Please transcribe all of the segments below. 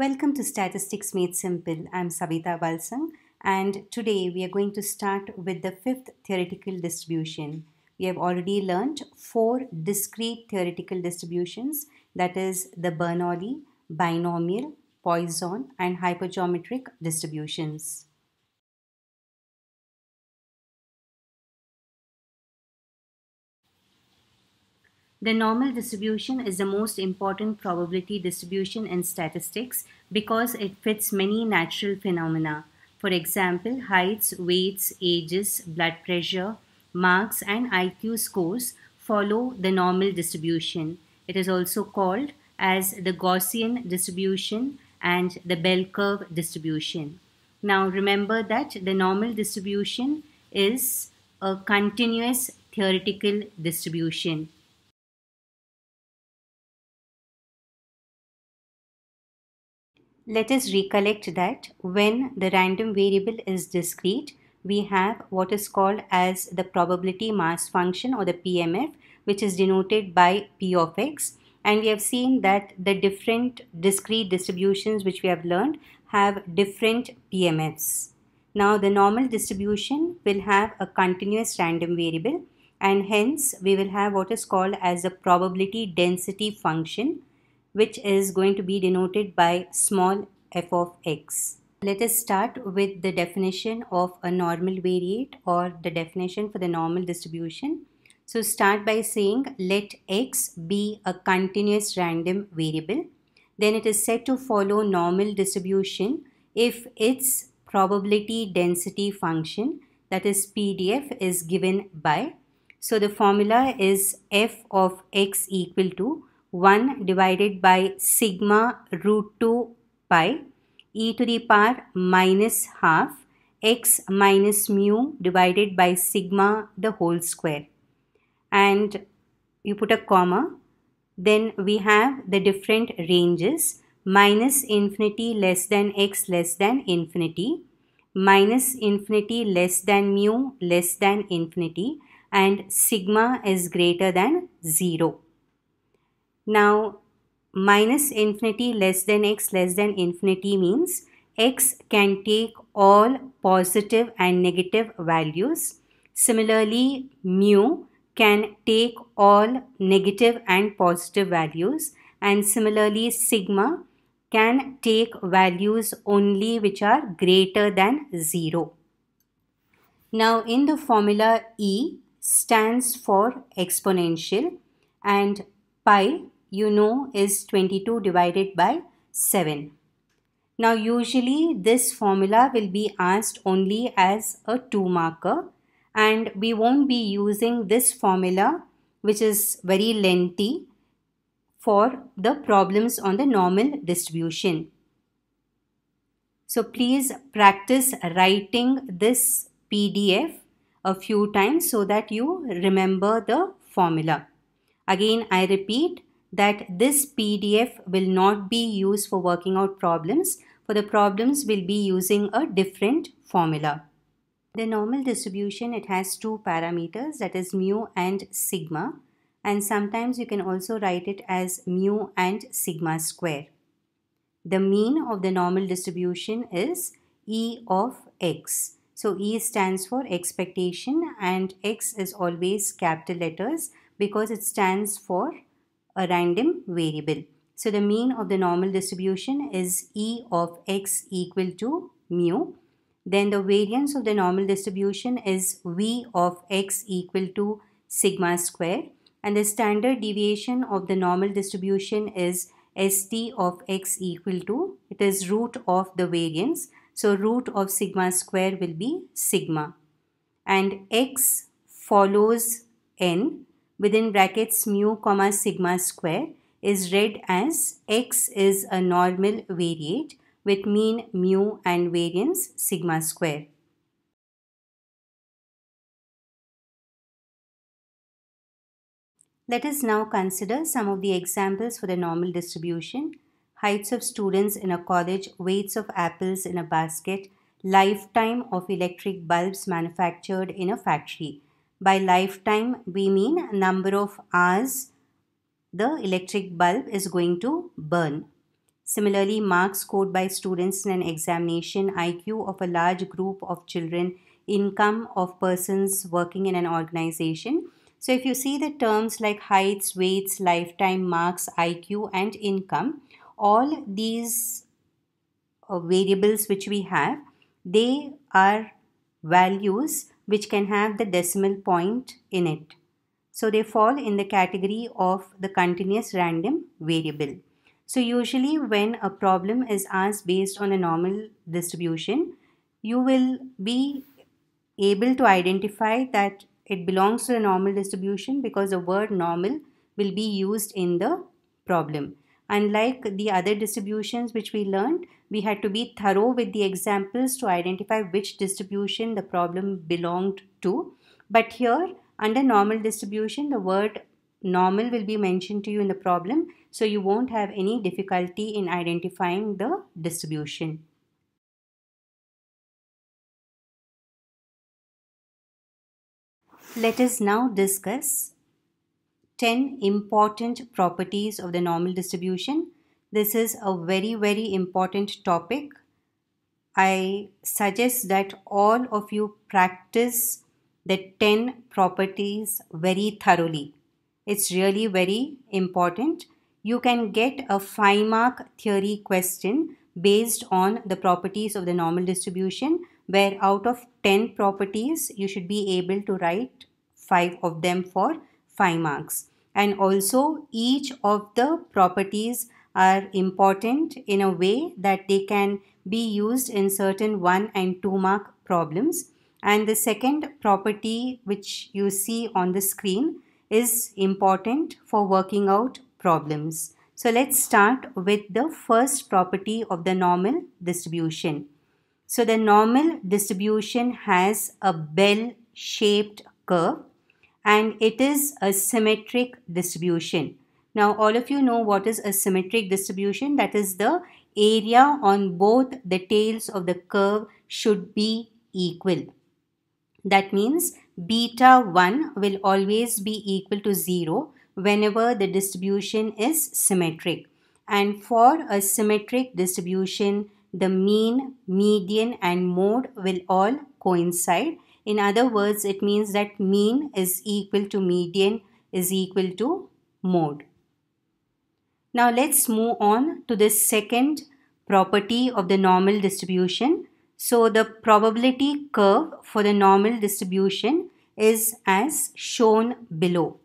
Welcome to Statistics Made Simple. I'm Savita Balsam and today we are going to start with the fifth theoretical distribution. We have already learnt four discrete theoretical distributions that is the Bernoulli, binomial, Poisson and hypergeometric distributions. The normal distribution is the most important probability distribution in statistics because it fits many natural phenomena. For example, heights, weights, ages, blood pressure, marks and IQ scores follow the normal distribution. It is also called as the Gaussian distribution and the bell curve distribution. Now remember that the normal distribution is a continuous theoretical distribution. Let us recollect that when the random variable is discrete, we have what is called as the probability mass function or the PMF, which is denoted by P of x. And we have seen that the different discrete distributions which we have learned have different PMFs. Now the normal distribution will have a continuous random variable and hence we will have what is called as a probability density function which is going to be denoted by small f of x. Let us start with the definition of a normal variate or the definition for the normal distribution. So start by saying let x be a continuous random variable. Then it is said to follow normal distribution if its probability density function that is PDF is given by. So the formula is f of x equal to 1 divided by sigma root 2 pi e to the power minus half x minus mu divided by sigma the whole square and you put a comma then we have the different ranges minus infinity less than x less than infinity minus infinity less than mu less than infinity and sigma is greater than 0. Now minus infinity less than x less than infinity means x can take all positive and negative values. Similarly, mu can take all negative and positive values and similarly sigma can take values only which are greater than 0. Now in the formula E stands for exponential and pi you know is 22 divided by 7. Now usually this formula will be asked only as a 2 marker and we won't be using this formula which is very lengthy for the problems on the normal distribution. So please practice writing this PDF a few times so that you remember the formula. Again I repeat that this PDF will not be used for working out problems. For the problems, will be using a different formula. The normal distribution, it has two parameters that is mu and sigma and sometimes you can also write it as mu and sigma square. The mean of the normal distribution is E of x. So E stands for expectation and x is always capital letters because it stands for a random variable. So the mean of the normal distribution is E of x equal to mu. Then the variance of the normal distribution is V of x equal to sigma square. And the standard deviation of the normal distribution is st of x equal to, it is root of the variance. So root of sigma square will be sigma. And x follows n within brackets mu comma sigma square is read as x is a normal variate with mean mu and variance sigma square. Let us now consider some of the examples for the normal distribution. Heights of students in a college, weights of apples in a basket, lifetime of electric bulbs manufactured in a factory. By lifetime, we mean number of hours the electric bulb is going to burn. Similarly, marks scored by students in an examination, IQ of a large group of children, income of persons working in an organization. So, if you see the terms like heights, weights, lifetime, marks, IQ, and income, all these uh, variables which we have, they are values which can have the decimal point in it. So they fall in the category of the continuous random variable. So usually when a problem is asked based on a normal distribution, you will be able to identify that it belongs to a normal distribution because the word normal will be used in the problem. Unlike the other distributions which we learned, we had to be thorough with the examples to identify which distribution the problem belonged to. But here, under normal distribution, the word normal will be mentioned to you in the problem, so you won't have any difficulty in identifying the distribution. Let us now discuss 10 important properties of the normal distribution this is a very, very important topic. I suggest that all of you practice the 10 properties very thoroughly. It's really very important. You can get a 5 mark theory question based on the properties of the normal distribution where out of 10 properties you should be able to write 5 of them for 5 marks and also each of the properties are important in a way that they can be used in certain 1 and 2 mark problems. And the second property which you see on the screen is important for working out problems. So let's start with the first property of the normal distribution. So the normal distribution has a bell-shaped curve and it is a symmetric distribution. Now all of you know what is a symmetric distribution that is the area on both the tails of the curve should be equal. That means beta 1 will always be equal to 0 whenever the distribution is symmetric. And for a symmetric distribution, the mean, median and mode will all coincide. In other words, it means that mean is equal to median is equal to mode. Now let's move on to the second property of the normal distribution. So the probability curve for the normal distribution is as shown below.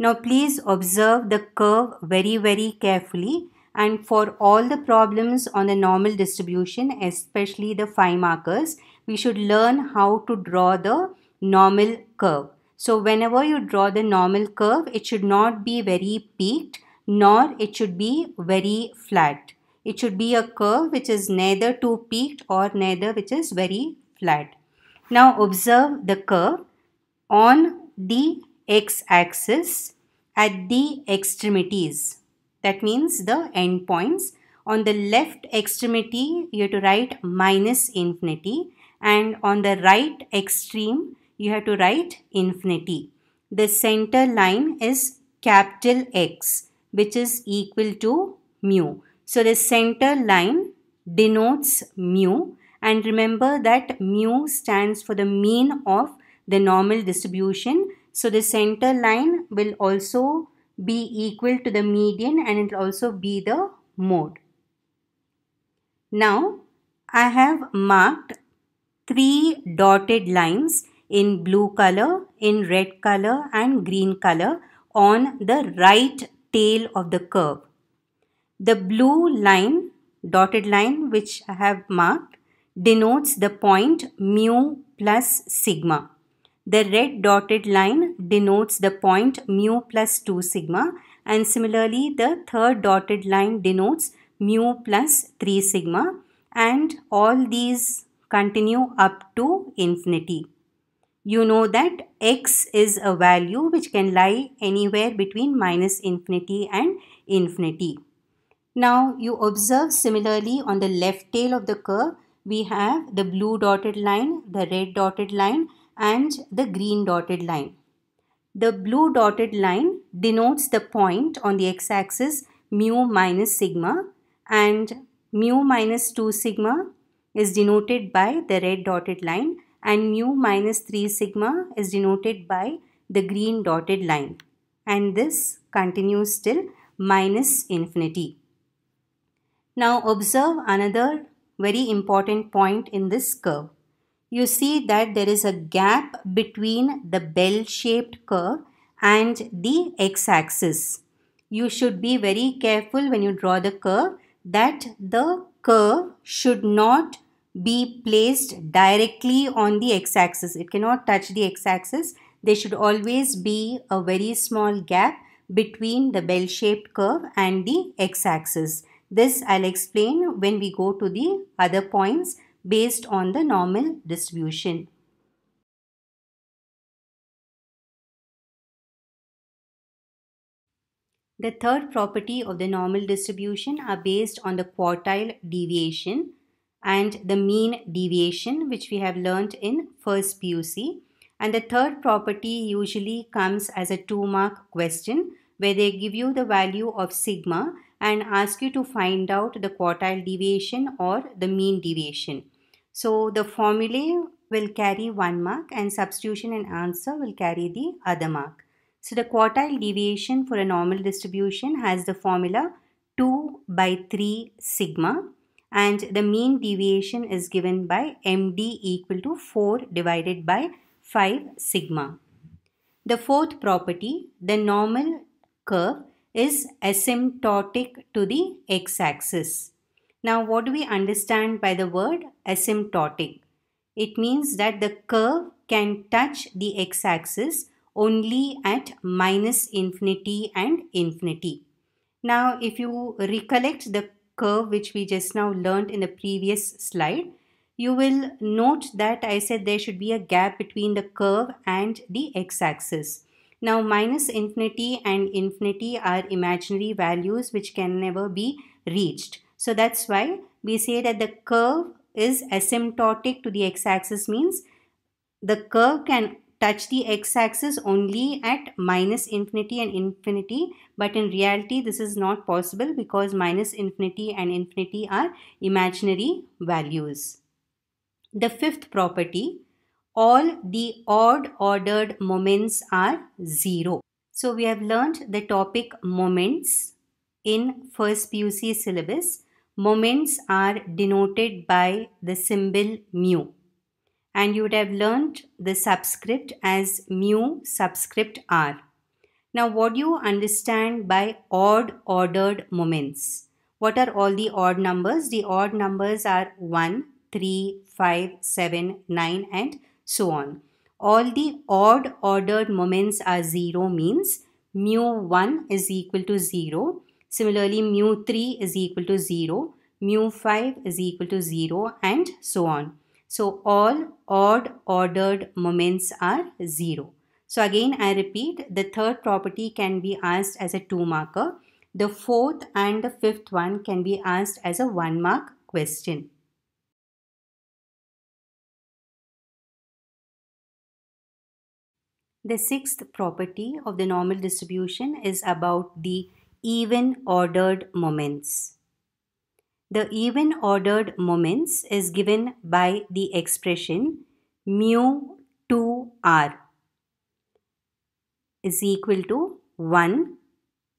Now please observe the curve very very carefully and for all the problems on the normal distribution especially the phi markers we should learn how to draw the normal curve. So whenever you draw the normal curve it should not be very peaked nor it should be very flat. It should be a curve which is neither too peaked or neither which is very flat. Now observe the curve on the x-axis at the extremities. That means the endpoints. On the left extremity, you have to write minus infinity and on the right extreme, you have to write infinity. The center line is capital X which is equal to mu. So the center line denotes mu and remember that mu stands for the mean of the normal distribution. So the center line will also be equal to the median and it will also be the mode. Now I have marked three dotted lines in blue color, in red color and green color on the right tail of the curve. The blue line, dotted line which I have marked denotes the point mu plus sigma. The red dotted line denotes the point mu plus 2 sigma and similarly the third dotted line denotes mu plus 3 sigma and all these continue up to infinity you know that x is a value which can lie anywhere between minus infinity and infinity. Now you observe similarly on the left tail of the curve we have the blue dotted line, the red dotted line and the green dotted line. The blue dotted line denotes the point on the x-axis mu minus sigma and mu minus 2 sigma is denoted by the red dotted line and mu minus 3 sigma is denoted by the green dotted line and this continues till minus infinity. Now observe another very important point in this curve. You see that there is a gap between the bell-shaped curve and the x-axis. You should be very careful when you draw the curve that the curve should not be placed directly on the x-axis. It cannot touch the x-axis. There should always be a very small gap between the bell-shaped curve and the x-axis. This I'll explain when we go to the other points based on the normal distribution. The third property of the normal distribution are based on the quartile deviation and the mean deviation which we have learned in first PUC and the third property usually comes as a two mark question where they give you the value of sigma and ask you to find out the quartile deviation or the mean deviation. So the formulae will carry one mark and substitution and answer will carry the other mark. So the quartile deviation for a normal distribution has the formula 2 by 3 sigma and the mean deviation is given by MD equal to 4 divided by 5 sigma. The fourth property, the normal curve is asymptotic to the x-axis. Now what do we understand by the word asymptotic? It means that the curve can touch the x-axis only at minus infinity and infinity. Now if you recollect the curve which we just now learned in the previous slide, you will note that I said there should be a gap between the curve and the x-axis. Now minus infinity and infinity are imaginary values which can never be reached. So that's why we say that the curve is asymptotic to the x-axis means the curve can touch the x-axis only at minus infinity and infinity but in reality this is not possible because minus infinity and infinity are imaginary values. The fifth property all the odd ordered moments are zero. So we have learned the topic moments in first PUC syllabus. Moments are denoted by the symbol mu and you would have learnt the subscript as mu subscript r. Now what do you understand by odd ordered moments? What are all the odd numbers? The odd numbers are 1, 3, 5, 7, 9 and so on. All the odd ordered moments are 0 means mu 1 is equal to 0. Similarly mu 3 is equal to 0, mu 5 is equal to 0 and so on. So all odd ordered moments are 0. So again I repeat the third property can be asked as a 2 marker. The fourth and the fifth one can be asked as a 1 mark question. The sixth property of the normal distribution is about the even ordered moments. The even ordered moments is given by the expression mu 2r is equal to 1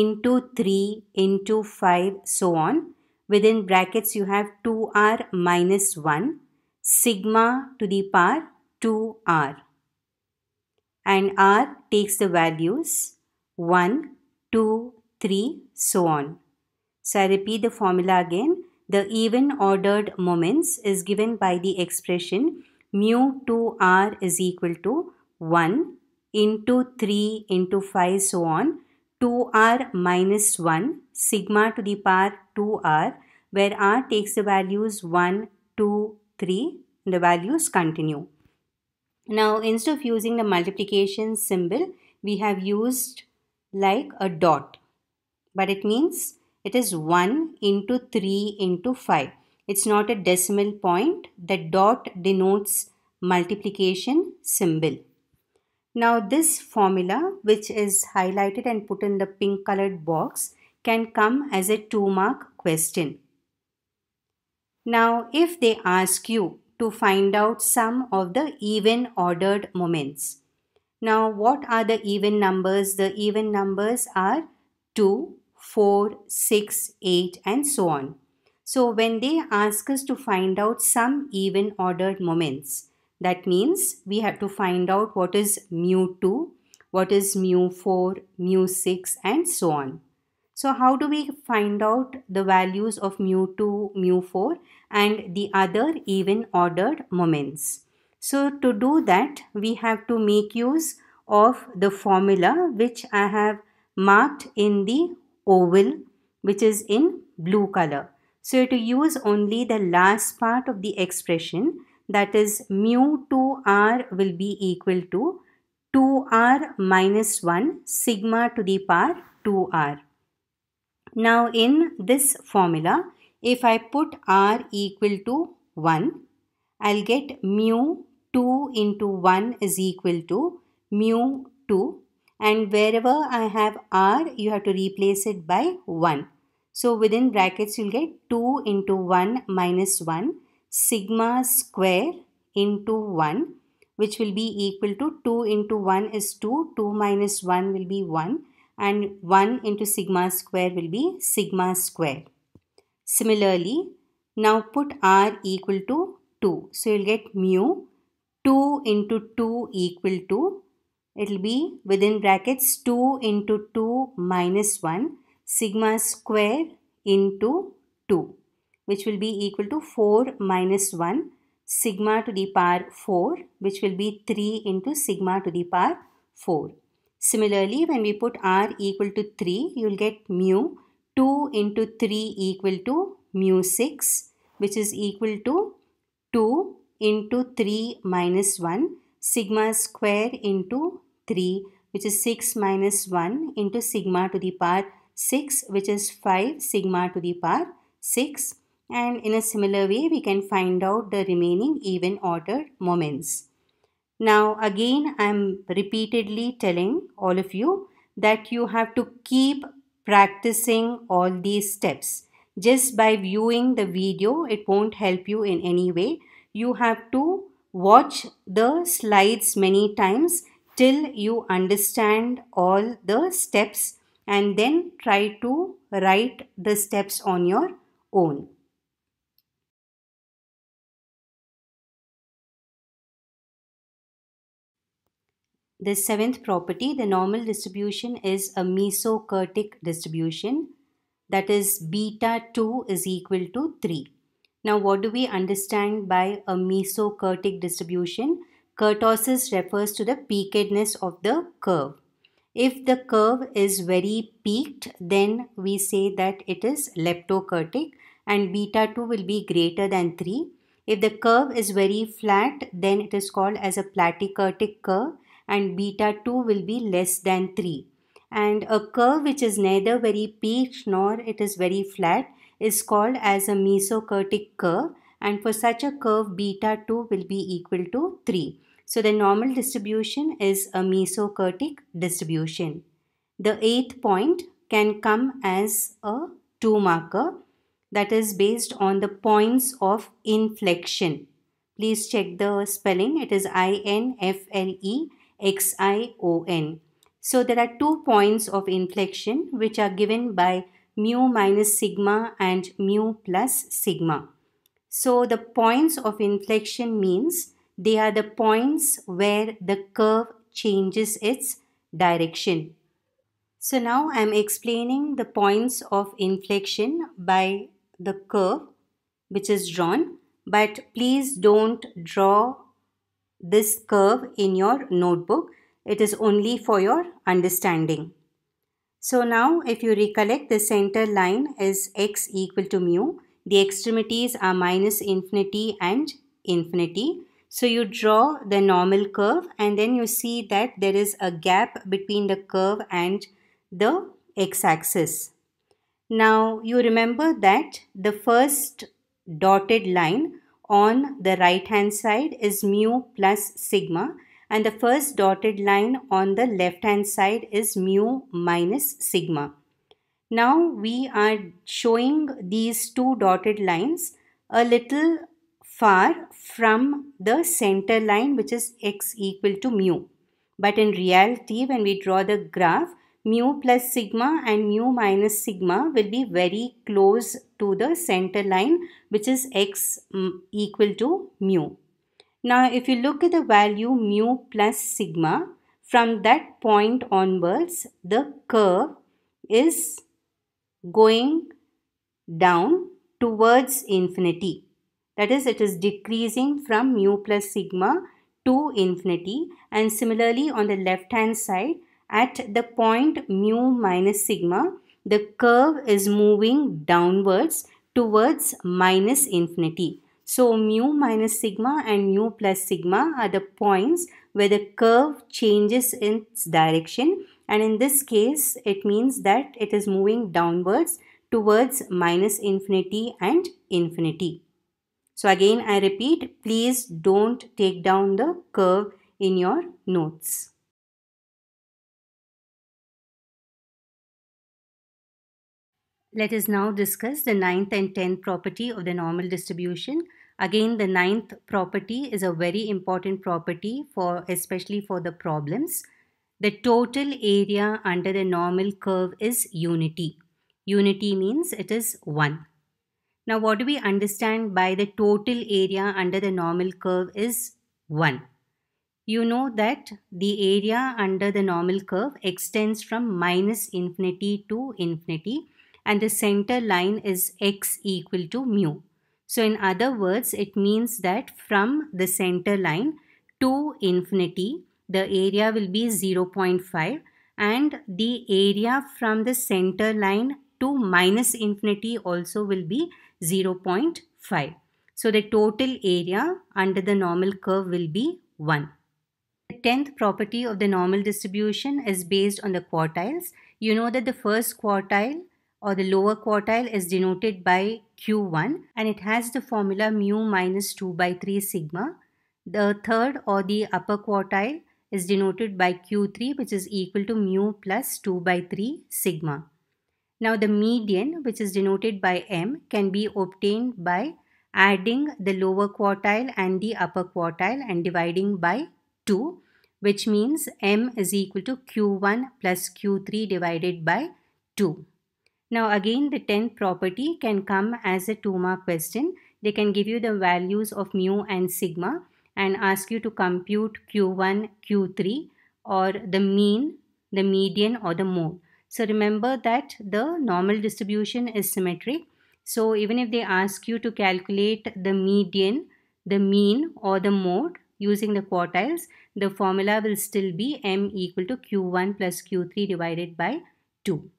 into 3 into 5 so on. Within brackets you have 2r minus 1 sigma to the power 2r and r takes the values 1, 2, 3 so on. So I repeat the formula again the even-ordered moments is given by the expression mu 2r is equal to 1 into 3 into 5 so on 2r minus 1 sigma to the power 2r where r takes the values 1, 2, 3 the values continue. Now instead of using the multiplication symbol we have used like a dot but it means it is 1 into 3 into 5. It's not a decimal point. The dot denotes multiplication symbol. Now this formula which is highlighted and put in the pink colored box can come as a 2 mark question. Now if they ask you to find out some of the even ordered moments. Now what are the even numbers? The even numbers are 2, 4, 6, 8 and so on. So when they ask us to find out some even ordered moments, that means we have to find out what is mu 2, what is mu 4, mu 6 and so on. So how do we find out the values of mu 2, mu 4 and the other even ordered moments? So to do that, we have to make use of the formula which I have marked in the oval which is in blue color. So to use only the last part of the expression that is mu 2r will be equal to 2r minus 1 sigma to the power 2r. Now in this formula if I put r equal to 1 I'll get mu 2 into 1 is equal to mu 2 and wherever I have r you have to replace it by 1. So within brackets you'll get 2 into 1 minus 1 sigma square into 1 which will be equal to 2 into 1 is 2, 2 minus 1 will be 1 and 1 into sigma square will be sigma square. Similarly, now put r equal to 2. So you'll get mu 2 into 2 equal to it will be within brackets 2 into 2 minus 1 sigma square into 2 which will be equal to 4 minus 1 sigma to the power 4 which will be 3 into sigma to the power 4. Similarly, when we put r equal to 3, you will get mu 2 into 3 equal to mu 6 which is equal to 2 into 3 minus 1 sigma square into 3 which is 6 minus 1 into sigma to the power 6 which is 5 sigma to the power 6 and in a similar way we can find out the remaining even ordered moments. Now again I am repeatedly telling all of you that you have to keep practicing all these steps. Just by viewing the video it won't help you in any way. You have to watch the slides many times till you understand all the steps and then try to write the steps on your own. The seventh property, the normal distribution is a mesokurtic distribution that is beta 2 is equal to 3. Now what do we understand by a mesokurtic distribution? Kurtosis refers to the peakedness of the curve. If the curve is very peaked, then we say that it is leptokurtic, and beta 2 will be greater than 3. If the curve is very flat, then it is called as a platykurtic curve and beta 2 will be less than 3. And a curve which is neither very peaked nor it is very flat is called as a mesokurtic curve and for such a curve beta 2 will be equal to 3. So the normal distribution is a mesokurtic distribution. The eighth point can come as a 2 marker that is based on the points of inflection. Please check the spelling. It is I-N-F-L-E-X-I-O-N. So there are two points of inflection which are given by mu minus sigma and mu plus sigma. So the points of inflection means they are the points where the curve changes its direction. So now I am explaining the points of inflection by the curve which is drawn but please don't draw this curve in your notebook. It is only for your understanding. So now if you recollect the center line is x equal to mu. The extremities are minus infinity and infinity so you draw the normal curve and then you see that there is a gap between the curve and the x-axis. Now you remember that the first dotted line on the right hand side is mu plus sigma and the first dotted line on the left hand side is mu minus sigma. Now we are showing these two dotted lines a little far from the center line which is x equal to mu. But in reality when we draw the graph mu plus sigma and mu minus sigma will be very close to the center line which is x mm, equal to mu. Now if you look at the value mu plus sigma from that point onwards the curve is going down towards infinity. That is, it is decreasing from mu plus sigma to infinity and similarly on the left hand side at the point mu minus sigma, the curve is moving downwards towards minus infinity. So mu minus sigma and mu plus sigma are the points where the curve changes its direction and in this case it means that it is moving downwards towards minus infinity and infinity. So again I repeat, please don't take down the curve in your notes. Let us now discuss the ninth and tenth property of the normal distribution. Again, the ninth property is a very important property for especially for the problems. The total area under the normal curve is unity. Unity means it is 1. Now, what do we understand by the total area under the normal curve is 1. You know that the area under the normal curve extends from minus infinity to infinity and the center line is x equal to mu. So in other words, it means that from the center line to infinity, the area will be 0.5 and the area from the center line to minus infinity also will be 0.5. So the total area under the normal curve will be 1. The tenth property of the normal distribution is based on the quartiles. You know that the first quartile or the lower quartile is denoted by Q1 and it has the formula mu minus 2 by 3 sigma. The third or the upper quartile is denoted by Q3 which is equal to mu plus 2 by 3 sigma. Now the median which is denoted by M can be obtained by adding the lower quartile and the upper quartile and dividing by 2 which means M is equal to Q1 plus Q3 divided by 2. Now again the 10th property can come as a 2 mark question. They can give you the values of mu and sigma and ask you to compute Q1, Q3 or the mean, the median or the mode. So remember that the normal distribution is symmetric. So even if they ask you to calculate the median, the mean or the mode using the quartiles, the formula will still be m equal to q1 plus q3 divided by 2.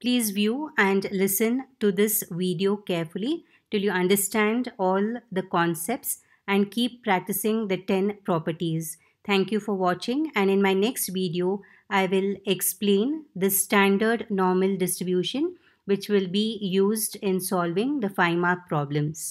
Please view and listen to this video carefully till you understand all the concepts and keep practicing the 10 properties. Thank you for watching and in my next video I will explain the standard normal distribution which will be used in solving the FIMA problems.